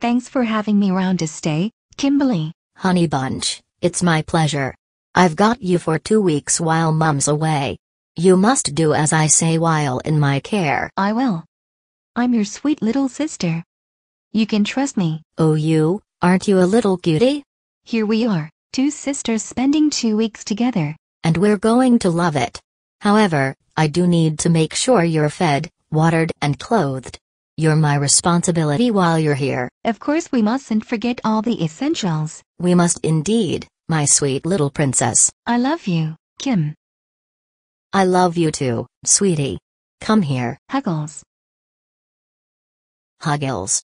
Thanks for having me round to stay, Kimberly. Honey Bunch, it's my pleasure. I've got you for two weeks while Mum's away. You must do as I say while in my care. I will. I'm your sweet little sister. You can trust me. Oh you, aren't you a little cutie? Here we are, two sisters spending two weeks together. And we're going to love it. However, I do need to make sure you're fed, watered and clothed. You're my responsibility while you're here. Of course we mustn't forget all the essentials. We must indeed, my sweet little princess. I love you, Kim. I love you too, sweetie. Come here. Huggles. Huggles.